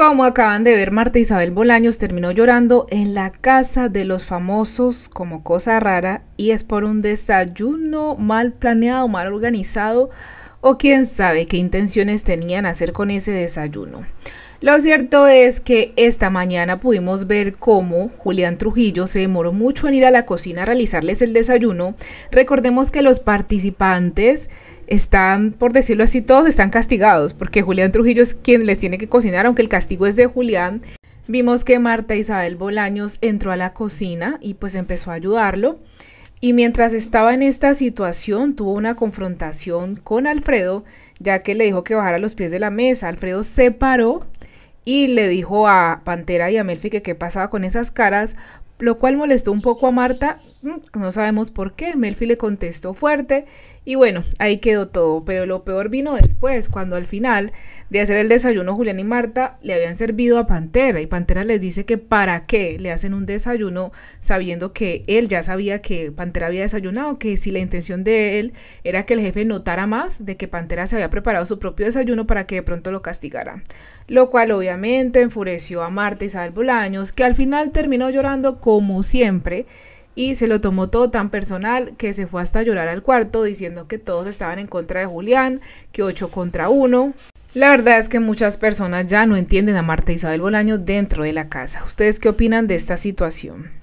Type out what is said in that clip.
Como acaban de ver, Marta Isabel Bolaños terminó llorando en la casa de los famosos como cosa rara y es por un desayuno mal planeado, mal organizado o quién sabe qué intenciones tenían hacer con ese desayuno. Lo cierto es que esta mañana pudimos ver cómo Julián Trujillo se demoró mucho en ir a la cocina a realizarles el desayuno. Recordemos que los participantes están, por decirlo así, todos están castigados, porque Julián Trujillo es quien les tiene que cocinar, aunque el castigo es de Julián. Vimos que Marta Isabel Bolaños entró a la cocina y pues empezó a ayudarlo. Y mientras estaba en esta situación, tuvo una confrontación con Alfredo, ya que le dijo que bajara los pies de la mesa. Alfredo se paró y le dijo a Pantera y a Melfi que qué pasaba con esas caras, lo cual molestó un poco a Marta Mm, no sabemos por qué. Melfi le contestó fuerte y bueno, ahí quedó todo. Pero lo peor vino después, cuando al final de hacer el desayuno, Julián y Marta le habían servido a Pantera y Pantera les dice que para qué le hacen un desayuno sabiendo que él ya sabía que Pantera había desayunado, que si la intención de él era que el jefe notara más de que Pantera se había preparado su propio desayuno para que de pronto lo castigara. Lo cual obviamente enfureció a Marta Isabel Bolaños, que al final terminó llorando como siempre y se lo tomó todo tan personal que se fue hasta llorar al cuarto diciendo que todos estaban en contra de Julián, que 8 contra 1. La verdad es que muchas personas ya no entienden a Marta Isabel Bolaño dentro de la casa. ¿Ustedes qué opinan de esta situación?